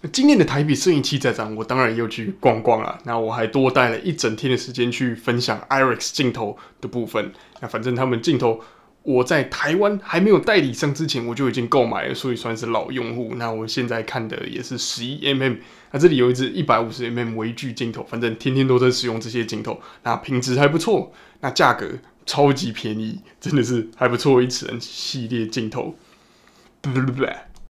那今年的台币摄影器材展，我当然又去逛逛了。那我还多带了一整天的时间去分享 Irix 镜头的部分。那反正他们镜头，我在台湾还没有代理商之前，我就已经购买了，所以算是老用户。那我现在看的也是 11mm。那这里有一支 150mm 微距镜头，反正天天都在使用这些镜头。那品质还不错，那价格超级便宜，真的是还不错。一词系列镜头。